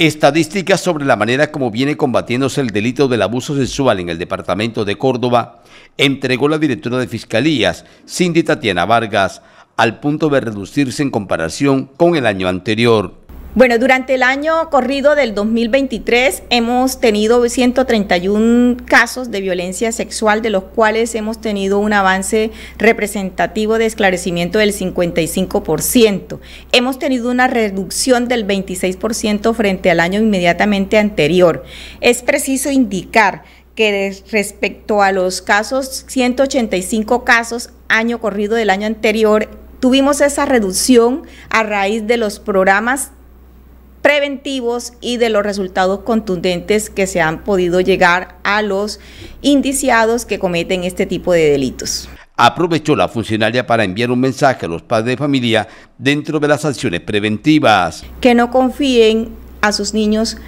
Estadísticas sobre la manera como viene combatiéndose el delito del abuso sexual en el departamento de Córdoba entregó la directora de Fiscalías, Cindy Tatiana Vargas, al punto de reducirse en comparación con el año anterior. Bueno, durante el año corrido del 2023 hemos tenido 131 casos de violencia sexual, de los cuales hemos tenido un avance representativo de esclarecimiento del 55%. Hemos tenido una reducción del 26% frente al año inmediatamente anterior. Es preciso indicar que respecto a los casos, 185 casos año corrido del año anterior, tuvimos esa reducción a raíz de los programas preventivos y de los resultados contundentes que se han podido llegar a los indiciados que cometen este tipo de delitos. Aprovechó la funcionaria para enviar un mensaje a los padres de familia dentro de las acciones preventivas. Que no confíen a sus niños,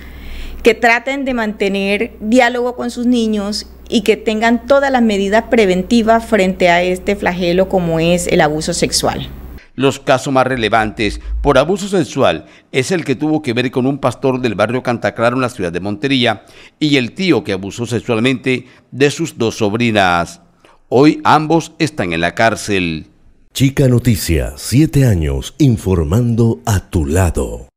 que traten de mantener diálogo con sus niños y que tengan todas las medidas preventivas frente a este flagelo como es el abuso sexual. Los casos más relevantes por abuso sexual es el que tuvo que ver con un pastor del barrio Cantaclaro en la ciudad de Montería y el tío que abusó sexualmente de sus dos sobrinas. Hoy ambos están en la cárcel. Chica Noticia, siete años informando a tu lado.